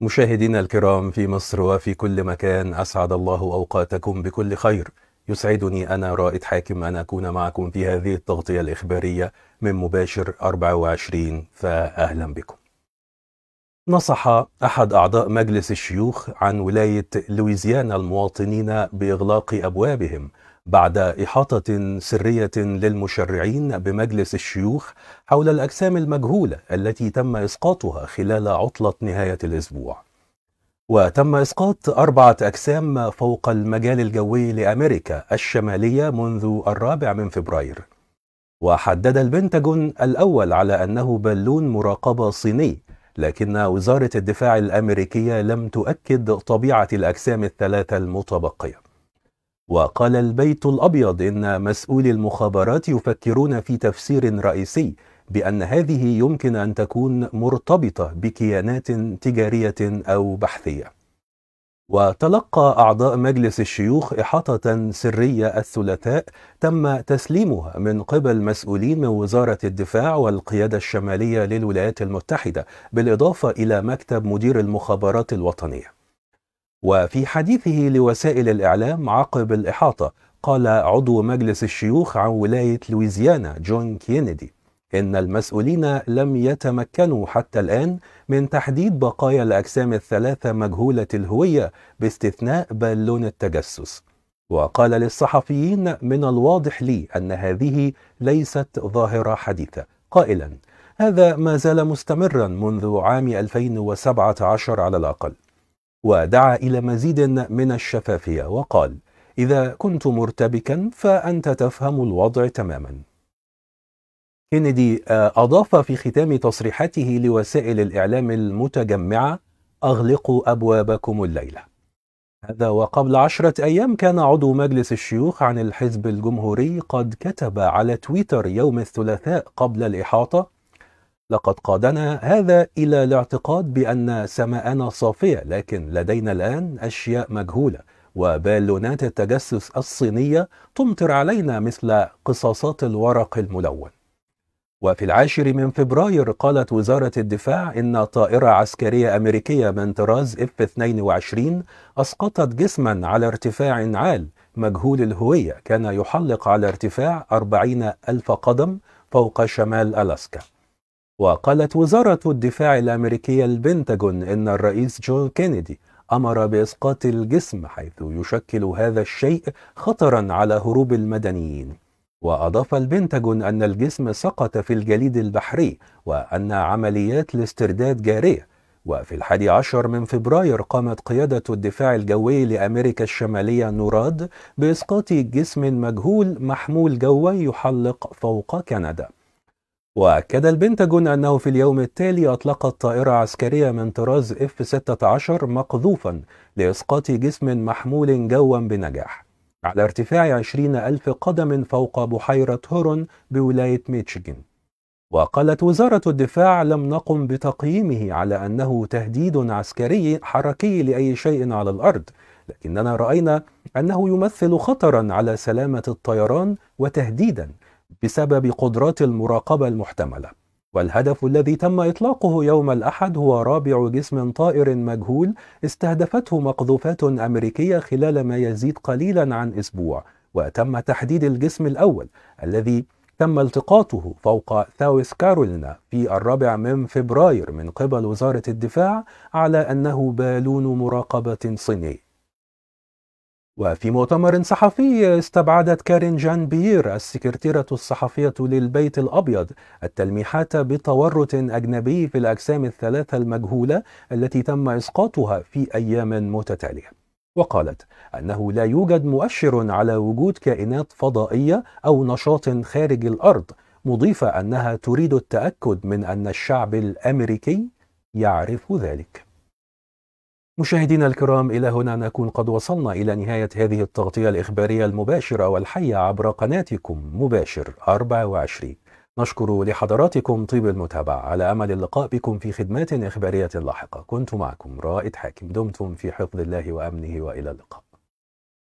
مشاهدينا الكرام في مصر وفي كل مكان أسعد الله أوقاتكم بكل خير يسعدني أنا رائد حاكم أن أكون معكم في هذه التغطية الإخبارية من مباشر 24 فأهلا بكم نصح أحد أعضاء مجلس الشيوخ عن ولاية لويزيانا المواطنين بإغلاق أبوابهم بعد إحاطة سرية للمشرعين بمجلس الشيوخ حول الأجسام المجهولة التي تم إسقاطها خلال عطلة نهاية الأسبوع. وتم إسقاط أربعة أجسام فوق المجال الجوي لأمريكا الشمالية منذ الرابع من فبراير. وحدد البنتاجون الأول على أنه بالون مراقبة صيني لكن وزارة الدفاع الأمريكية لم تؤكد طبيعة الأجسام الثلاثة المتبقية. وقال البيت الأبيض إن مسؤولي المخابرات يفكرون في تفسير رئيسي بأن هذه يمكن أن تكون مرتبطة بكيانات تجارية أو بحثية. وتلقى أعضاء مجلس الشيوخ إحاطة سرية الثلاثاء تم تسليمها من قبل مسؤولين من وزارة الدفاع والقيادة الشمالية للولايات المتحدة، بالإضافة إلى مكتب مدير المخابرات الوطنية. وفي حديثه لوسائل الإعلام عقب الإحاطة قال عضو مجلس الشيوخ عن ولاية لويزيانا جون كينيدي إن المسؤولين لم يتمكنوا حتى الآن من تحديد بقايا الأجسام الثلاثة مجهولة الهوية باستثناء بالون التجسس وقال للصحفيين من الواضح لي أن هذه ليست ظاهرة حديثة قائلا هذا ما زال مستمرا منذ عام 2017 على الأقل ودعا إلى مزيد من الشفافية وقال إذا كنت مرتبكا فأنت تفهم الوضع تماما كينيدي آه، أضاف في ختام تصريحاته لوسائل الإعلام المتجمعة أغلقوا أبوابكم الليلة هذا وقبل عشرة أيام كان عضو مجلس الشيوخ عن الحزب الجمهوري قد كتب على تويتر يوم الثلاثاء قبل الإحاطة لقد قادنا هذا إلى الاعتقاد بأن سماءنا صافية لكن لدينا الآن أشياء مجهولة وبالونات التجسس الصينية تمطر علينا مثل قصاصات الورق الملون وفي العاشر من فبراير قالت وزارة الدفاع إن طائرة عسكرية أمريكية من طراز F-22 أسقطت جسما على ارتفاع عال مجهول الهوية كان يحلق على ارتفاع 40 ألف قدم فوق شمال ألاسكا وقالت وزارة الدفاع الأمريكية البنتاغون إن الرئيس جون كينيدي أمر بإسقاط الجسم حيث يشكل هذا الشيء خطرا على هروب المدنيين وأضاف البنتاغون أن الجسم سقط في الجليد البحري وأن عمليات الاسترداد جارية وفي الحادي عشر من فبراير قامت قيادة الدفاع الجوي لأمريكا الشمالية نوراد بإسقاط جسم مجهول محمول جوي يحلق فوق كندا وأكد البنتاجون أنه في اليوم التالي أطلقت طائرة عسكرية من طراز F-16 مقذوفا لإسقاط جسم محمول جوا بنجاح على ارتفاع 20 ألف قدم فوق بحيرة هورون بولاية ميتشيجن وقالت وزارة الدفاع لم نقم بتقييمه على أنه تهديد عسكري حركي لأي شيء على الأرض لكننا رأينا أنه يمثل خطرا على سلامة الطيران وتهديدا بسبب قدرات المراقبة المحتملة والهدف الذي تم إطلاقه يوم الأحد هو رابع جسم طائر مجهول استهدفته مقذوفات أمريكية خلال ما يزيد قليلا عن أسبوع وتم تحديد الجسم الأول الذي تم التقاطه فوق ساوث كارولينا في الرابع من فبراير من قبل وزارة الدفاع على أنه بالون مراقبة صيني وفي مؤتمر صحفي استبعدت كارين جان بيير السكرتيرة الصحفية للبيت الأبيض التلميحات بتورط أجنبي في الأجسام الثلاثة المجهولة التي تم إسقاطها في أيام متتالية وقالت أنه لا يوجد مؤشر على وجود كائنات فضائية أو نشاط خارج الأرض مضيفة أنها تريد التأكد من أن الشعب الأمريكي يعرف ذلك مشاهدينا الكرام إلى هنا نكون قد وصلنا إلى نهاية هذه التغطية الإخبارية المباشرة والحية عبر قناتكم مباشر 24 نشكر لحضراتكم طيب المتابعة على أمل اللقاء بكم في خدمات إخبارية لاحقة كنت معكم رائد حاكم دمتم في حفظ الله وأمنه وإلى اللقاء